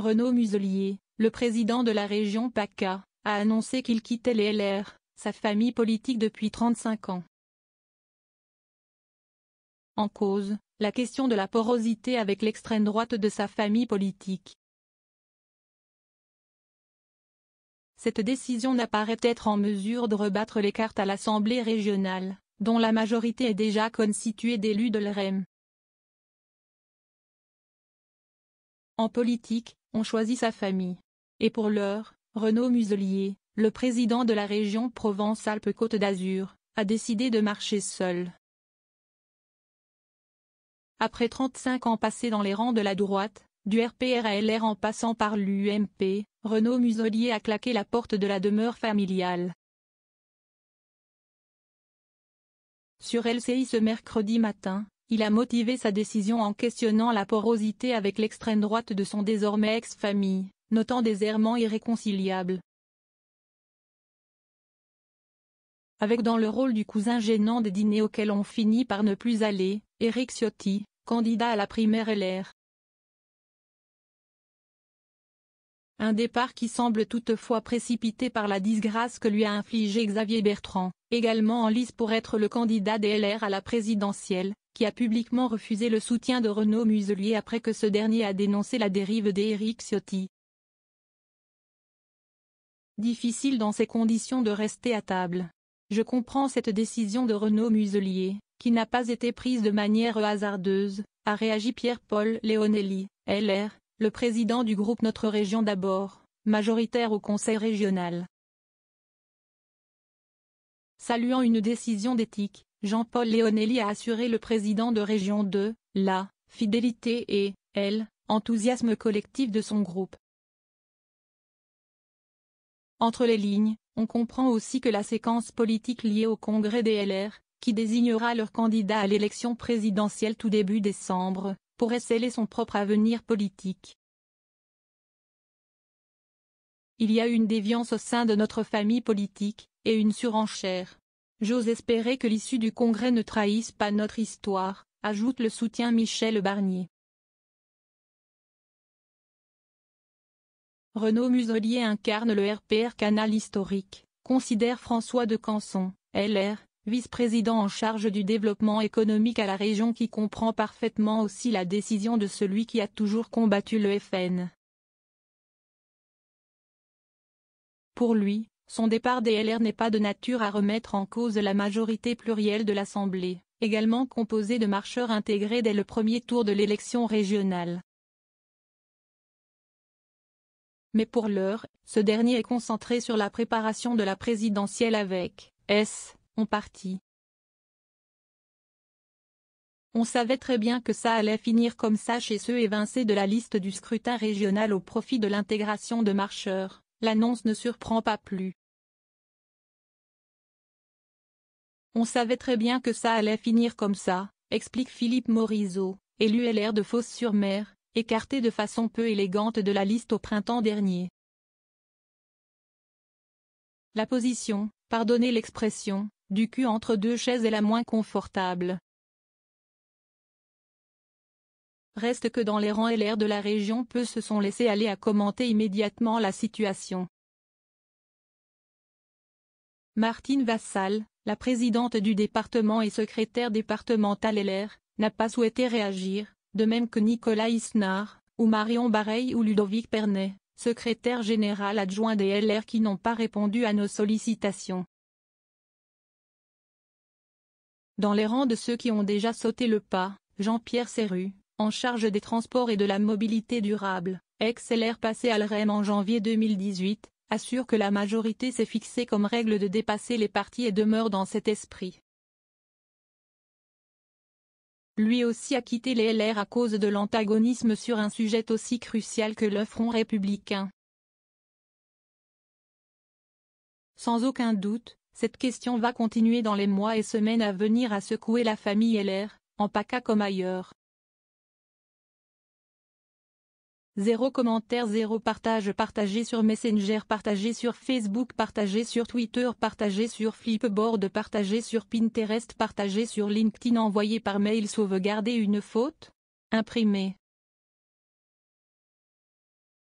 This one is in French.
Renaud Muselier, le président de la région PACA, a annoncé qu'il quittait les LR, sa famille politique depuis 35 ans. En cause, la question de la porosité avec l'extrême droite de sa famille politique. Cette décision n'apparaît être en mesure de rebattre les cartes à l'Assemblée régionale, dont la majorité est déjà constituée d'élus de l'REM. En politique, on choisit sa famille. Et pour l'heure, Renaud Muselier, le président de la région Provence-Alpes-Côte d'Azur, a décidé de marcher seul. Après 35 ans passés dans les rangs de la droite, du RPR à LR en passant par l'UMP, Renaud Muselier a claqué la porte de la demeure familiale. Sur LCI ce mercredi matin, il a motivé sa décision en questionnant la porosité avec l'extrême droite de son désormais ex-famille, notant des errements irréconciliables. Avec dans le rôle du cousin gênant des dîners auxquels on finit par ne plus aller, Eric Ciotti, candidat à la primaire LR. Un départ qui semble toutefois précipité par la disgrâce que lui a infligé Xavier Bertrand, également en lice pour être le candidat des LR à la présidentielle, qui a publiquement refusé le soutien de Renaud Muselier après que ce dernier a dénoncé la dérive d'Eric Ciotti. Difficile dans ces conditions de rester à table. Je comprends cette décision de Renaud Muselier, qui n'a pas été prise de manière hasardeuse, a réagi Pierre-Paul Leonelli, LR, le président du groupe Notre Région d'abord, majoritaire au Conseil régional. Saluant une décision d'éthique, Jean-Paul Leonelli a assuré le président de Région de « la fidélité et, elle, enthousiasme collectif de son groupe. Entre les lignes, on comprend aussi que la séquence politique liée au congrès des LR, qui désignera leur candidat à l'élection présidentielle tout début décembre, pourrait sceller son propre avenir politique. Il y a une déviance au sein de notre famille politique, et une surenchère. J'ose espérer que l'issue du Congrès ne trahisse pas notre histoire, ajoute le soutien Michel Barnier. Renaud Muselier incarne le RPR Canal historique, considère François de Canson, LR, vice-président en charge du développement économique à la région qui comprend parfaitement aussi la décision de celui qui a toujours combattu le FN. Pour lui, son départ des LR n'est pas de nature à remettre en cause la majorité plurielle de l'Assemblée, également composée de marcheurs intégrés dès le premier tour de l'élection régionale. Mais pour l'heure, ce dernier est concentré sur la préparation de la présidentielle avec S. On partit. On savait très bien que ça allait finir comme ça chez ceux évincés de la liste du scrutin régional au profit de l'intégration de marcheurs, l'annonce ne surprend pas plus. On savait très bien que ça allait finir comme ça, explique Philippe Morizot, élu LR de Fosse-sur-Mer, écarté de façon peu élégante de la liste au printemps dernier. La position, pardonnez l'expression, du cul entre deux chaises est la moins confortable. Reste que dans les rangs LR de la région peu se sont laissés aller à commenter immédiatement la situation. Martine Vassal, la présidente du département et secrétaire départementale LR, n'a pas souhaité réagir, de même que Nicolas Isnard, ou Marion Bareil ou Ludovic Pernet, secrétaire général adjoint des LR qui n'ont pas répondu à nos sollicitations. Dans les rangs de ceux qui ont déjà sauté le pas, Jean-Pierre Serru, en charge des transports et de la mobilité durable, ex-LR passé à l'REM en janvier 2018, assure que la majorité s'est fixée comme règle de dépasser les partis et demeure dans cet esprit. Lui aussi a quitté les LR à cause de l'antagonisme sur un sujet aussi crucial que le front républicain. Sans aucun doute, cette question va continuer dans les mois et semaines à venir à secouer la famille LR, en PACA comme ailleurs. 0 commentaire, 0 partage, partagé sur Messenger, partagé sur Facebook, partagé sur Twitter, partagé sur Flipboard, partagé sur Pinterest, partagé sur LinkedIn, envoyé par mail, sauvegarder une faute, imprimé.